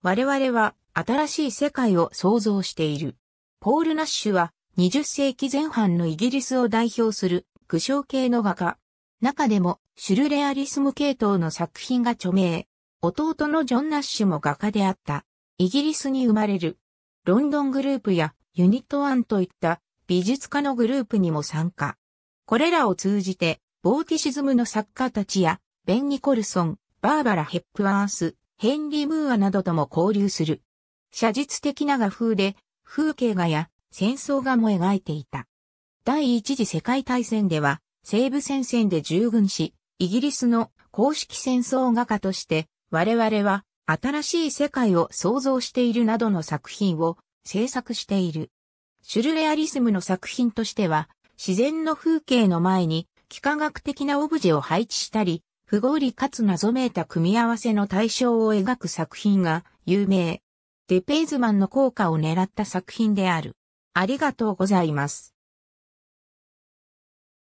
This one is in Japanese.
我々は新しい世界を創造している。ポール・ナッシュは20世紀前半のイギリスを代表する具象系の画家。中でもシュルレアリスム系統の作品が著名。弟のジョン・ナッシュも画家であった。イギリスに生まれる。ロンドングループやユニットワンといった美術家のグループにも参加。これらを通じて、ボーティシズムの作家たちや、ベン・ニコルソン、バーバラ・ヘップワース、ヘンリ・ムーアなどとも交流する。写実的な画風で、風景画や戦争画も描いていた。第一次世界大戦では、西部戦線で従軍し、イギリスの公式戦争画家として、我々は新しい世界を創造しているなどの作品を制作している。シュルレアリスムの作品としては、自然の風景の前に幾何学的なオブジェを配置したり、不合理かつ謎めいた組み合わせの対象を描く作品が有名。デペイズマンの効果を狙った作品である。ありがとうございます。